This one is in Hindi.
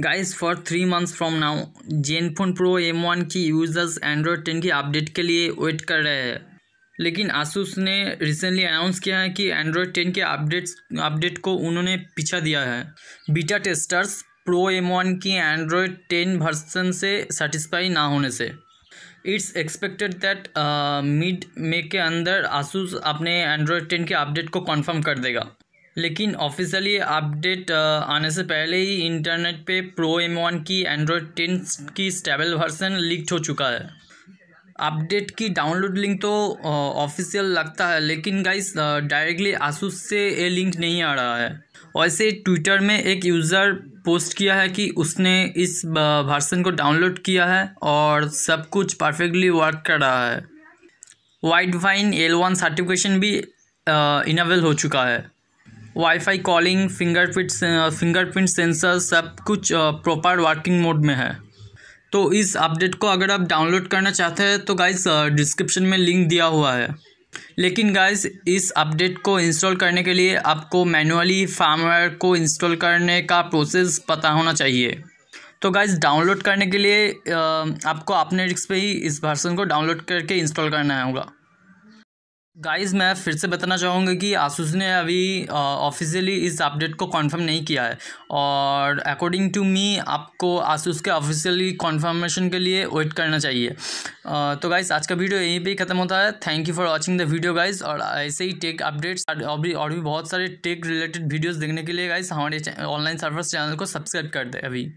guys for three months from now ZenFone Pro M one की यूज़र्स एंड्रॉयड टेन की अपडेट के लिए वेट कर रहे हैं लेकिन आसूस ने रिसेंटली अनाउंस किया है कि एंड्रॉयड टेन के अपडेट्स अपडेट को उन्होंने पीछा दिया है beta testers Pro M one की एंड्रॉयड टेन वर्सन से सेटिस्फाई ना होने से it's expected that mid May के अंदर आसूस अपने एंड्रॉयड टेन के अपडेट को कन्फर्म कर देगा लेकिन ऑफिशियली अपडेट uh, आने से पहले ही इंटरनेट पे प्रो एम वन की एंड्रॉयड टेन की स्टेबल वर्सन लीक हो चुका है अपडेट की डाउनलोड लिंक तो ऑफिशियल uh, लगता है लेकिन गाइस डायरेक्टली आसूस से ये लिंक नहीं आ रहा है वैसे ट्विटर में एक यूज़र पोस्ट किया है कि उसने इस वर्सन uh, को डाउनलोड किया है और सब कुछ परफेक्टली वर्क कर रहा है Widevine L one certification भी इनेबल हो चुका है WiFi calling fingerprint fingerprint sensor सब कुछ प्रॉपर वर्किंग मोड में है तो इस अपडेट को अगर आप डाउनलोड करना चाहते हैं तो गाइस डिस्क्रिप्शन uh, में लिंक दिया हुआ है लेकिन गाइस इस अपडेट को इंस्टॉल करने के लिए आपको मैनुअली फार्मवेयर को इंस्टॉल करने का प्रोसेस पता होना चाहिए तो गाइस डाउनलोड करने के लिए uh, आपको अपने रिक्स पे ही इस भर्सन को डाउनलोड करके इंस्टॉल करना होगा गाइस मैं फिर से बताना चाहूँगा कि आसूस ने अभी ऑफिशियली इस अपडेट को कंफर्म नहीं किया है और अकॉर्डिंग टू मी आपको आसूस के ऑफिशियली कंफर्मेशन के लिए वेट करना चाहिए आ, तो गाइस आज का वीडियो यहीं पे ही ख़त्म होता है thank you for watching the video guys और ऐसे ही टेक अपडेट्स और भी और भी बहुत सारे टेक रिलेटेड वीडियोज़ देखने के लिए गाइज़ हमारे ऑनलाइन सर्विस चैनल को सब्सक्राइब कर दे अभी